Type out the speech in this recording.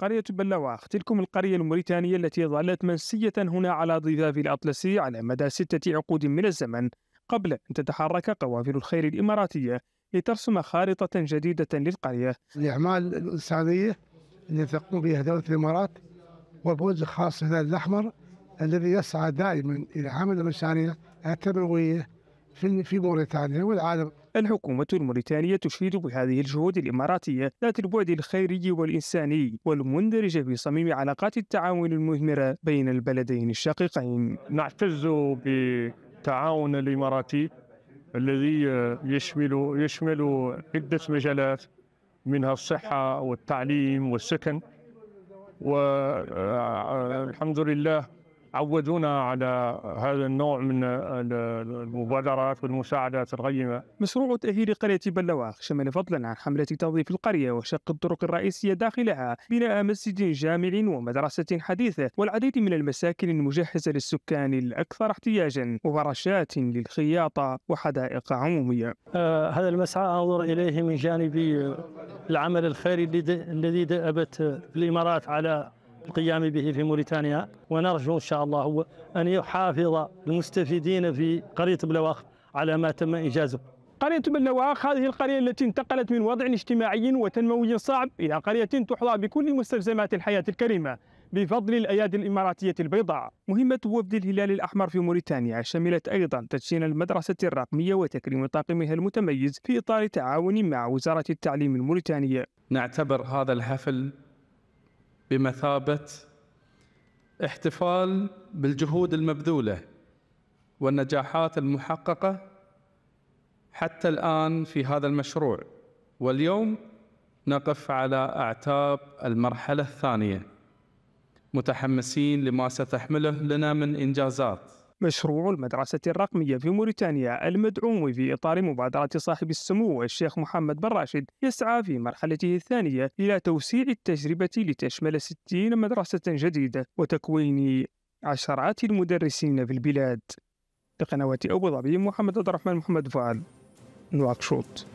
قرية بلاوعة تلكم القرية الموريتانية التي ظلت منسية هنا على ضفاف الأطلسي على مدى ستة عقود من الزمن قبل أن تتحرك قوافل الخير الإماراتية لترسم خارطة جديدة للقرية الأعمال الإنسانية التي تقوم بها دولة الإمارات والبرج خاص الهلال الأحمر الذي يسعى دائما إلى عمل الإنسانية التنموية في موريتانيا والعالم الحكومة الموريتانية تشيد بهذه الجهود الإماراتية ذات البعد الخيري والإنساني والمندرجة في صميم علاقات التعاون المثمرة بين البلدين الشقيقين نعتز بالتعاون الإماراتي الذي يشمل يشمل عدة مجالات منها الصحة والتعليم والسكن والحمد لله عودونا على هذا النوع من المبادرات والمساعدات القيمة مشروع تأهيل قرية بلواخ شمل فضلا عن حملة تنظيف القرية وشق الطرق الرئيسية داخلها بناء مسجد جامع ومدرسة حديثة والعديد من المساكن المجهزة للسكان الأكثر احتياجا وورشات للخياطة وحدائق عمومية آه هذا المسعى أنظر إليه من جانب العمل الخيري الذي دأبت الإمارات على القيام به في موريتانيا ونرجو إن شاء الله أن يحافظ المستفيدين في قرية بلواخ على ما تم إنجازه قرية بلواخ هذه القرية التي انتقلت من وضع اجتماعي وتنموي صعب إلى قرية تحظى بكل مستلزمات الحياة الكريمة بفضل الأيادي الإماراتية البيضاء مهمة وفد الهلال الأحمر في موريتانيا شملت أيضا تدشين المدرسة الرقمية وتكريم طاقمها المتميز في إطار تعاون مع وزارة التعليم الموريتانية نعتبر هذا الحفل بمثابه احتفال بالجهود المبذوله والنجاحات المحققه حتى الان في هذا المشروع واليوم نقف على اعتاب المرحله الثانيه متحمسين لما ستحمله لنا من انجازات مشروع المدرسة الرقمية في موريتانيا المدعوم في إطار مبادرة صاحب السمو الشيخ محمد بن راشد يسعى في مرحلته الثانية إلى توسيع التجربة لتشمل 60 مدرسة جديدة وتكوين عشرات المدرسين في البلاد لقنوات أبو ظبي محمد عبد الرحمن محمد فؤاد نواكشوط